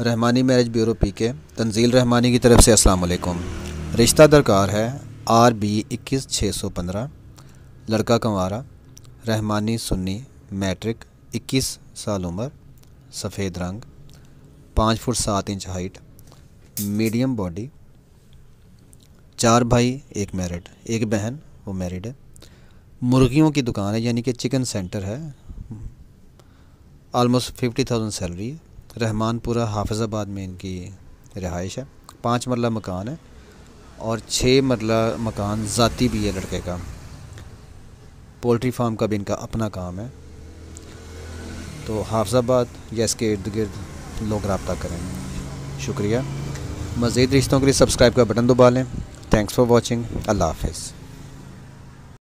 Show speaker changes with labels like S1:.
S1: Rahmani marriage bureau P के तंजील रहमानी की तरफ से अस्सलाम वालेकुम रिश्ता दरकार है आर बी इक्कीस छः सौ पंद्रह लड़का कंवारा रहमानी सुन्नी मैट्रिक इक्कीस साल उम्र सफ़ेद रंग पाँच फुट सात इंच हाइट मीडियम बॉडी चार भाई एक मैरिड एक बहन वो मैरिड है मुर्गियों की दुकान है यानी कि चिकन सेंटर है आलमोस्ट फिफ्टी थाउजेंड सैलरी है रहमानपुरा हाफिज़ाबाद में इनकी रिहाइश है पाँच मरला मकान है और छः मरला मकान ज़ाती भी है लड़के का पोल्ट्री फार्म का भी इनका अपना काम है तो हाफजाबाद या इसके इर्द गिर्द लोग रबता करें शुक्रिया मज़ीद रिश्तों के लिए सब्सक्राइब का बटन दबा लें थैंक्स फॉर वॉचिंग अल्लाह हाफिज़